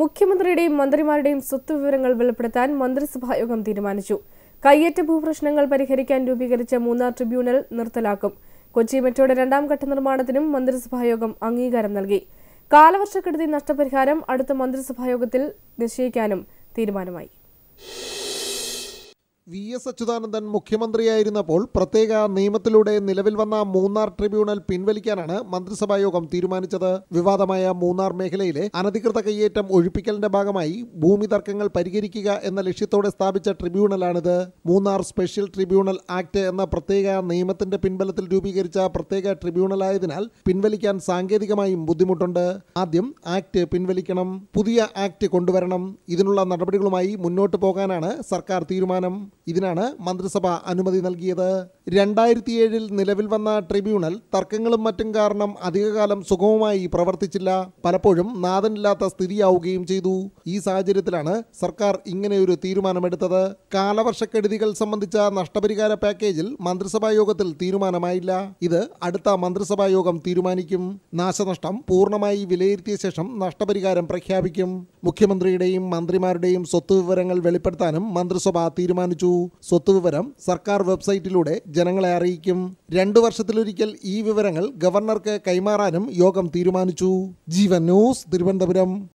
മുഖ്യമന്ത്രിയുടെയും മന്ത്രിമാരുടെയും സ്വത്ത് വിവരങ്ങൾ വെളിപ്പെടുത്താൻ മന്ത്രിസഭായോഗം തീരുമാനിച്ചു കയ്യേറ്റ ഭൂപ്രശ്നങ്ങൾ പരിഹരിക്കാൻ രൂപീകരിച്ച മൂന്നാർ ട്രിബ്യൂണൽ നിർത്തലാക്കും കൊച്ചി മെട്രോയുടെ രണ്ടാം ഘട്ട നിർമ്മാണത്തിനും മന്ത്രിസഭായോഗം അംഗീകാരം നൽകി കാലവർഷക്കെടുതി നഷ്ടപരിഹാരം അടുത്ത മന്ത്രിസഭായോഗത്തിൽ നിശ്ചയിക്കാനും തീരുമാനമായി വി എസ് അച്യുതാനന്ദൻ മുഖ്യമന്ത്രിയായിരുന്നപ്പോൾ പ്രത്യേക നിയമത്തിലൂടെ നിലവിൽ വന്ന മൂന്നാർ ട്രിബ്യൂണൽ പിൻവലിക്കാനാണ് മന്ത്രിസഭാ യോഗം തീരുമാനിച്ചത് വിവാദമായ മൂന്നാർ മേഖലയിലെ അനധികൃത കയ്യേറ്റം ഒഴിപ്പിക്കലിന്റെ ഭാഗമായി ഭൂമി തർക്കങ്ങൾ പരിഹരിക്കുക എന്ന ലക്ഷ്യത്തോടെ സ്ഥാപിച്ച ട്രിബ്യൂണലാണിത് മൂന്നാർ സ്പെഷ്യൽ ട്രിബ്യൂണൽ ആക്ട് എന്ന പ്രത്യേക നിയമത്തിന്റെ പിൻബലത്തിൽ രൂപീകരിച്ച പ്രത്യേക ട്രിബ്യൂണലായതിനാൽ പിൻവലിക്കാൻ സാങ്കേതികമായും ബുദ്ധിമുട്ടുണ്ട് ആദ്യം ആക്ട് പിൻവലിക്കണം പുതിയ ആക്ട് കൊണ്ടുവരണം ഇതിനുള്ള നടപടികളുമായി മുന്നോട്ട് പോകാനാണ് സർക്കാർ തീരുമാനം ഇതിനാണ് മന്ത്രിസഭ അനുമതി നൽകിയത് രണ്ടായിരത്തി ഏഴിൽ നിലവിൽ വന്ന ട്രിബ്യൂണൽ തർക്കങ്ങളും മറ്റും കാരണം അധികകാലം സുഗമമായി പ്രവർത്തിച്ചില്ല പലപ്പോഴും നാഥനില്ലാത്ത സ്ഥിതിയാവുകയും ചെയ്തു ഈ സാഹചര്യത്തിലാണ് സർക്കാർ ഇങ്ങനെയൊരു തീരുമാനമെടുത്തത് കാലവർഷക്കെടുതികൾ സംബന്ധിച്ച നഷ്ടപരിഹാര പാക്കേജിൽ മന്ത്രിസഭാ യോഗത്തിൽ തീരുമാനമായില്ല ഇത് അടുത്ത മന്ത്രിസഭാ യോഗം തീരുമാനിക്കും നാശനഷ്ടം പൂർണ്ണമായി വിലയിരുത്തിയ ശേഷം നഷ്ടപരിഹാരം പ്രഖ്യാപിക്കും മുഖ്യമന്ത്രിയുടെയും മന്ത്രിമാരുടെയും സ്വത്ത് വിവരങ്ങൾ വെളിപ്പെടുത്താനും മന്ത്രിസഭ തീരുമാനിച്ചു സ്വത്ത് വിവരം സർക്കാർ വെബ്സൈറ്റിലൂടെ ജനങ്ങളെ അറിയിക്കും രണ്ടു വർഷത്തിലൊരിക്കൽ ഈ വിവരങ്ങൾ ഗവർണർക്ക് കൈമാറാനും യോഗം തീരുമാനിച്ചു ജീവൻ ന്യൂസ് തിരുവനന്തപുരം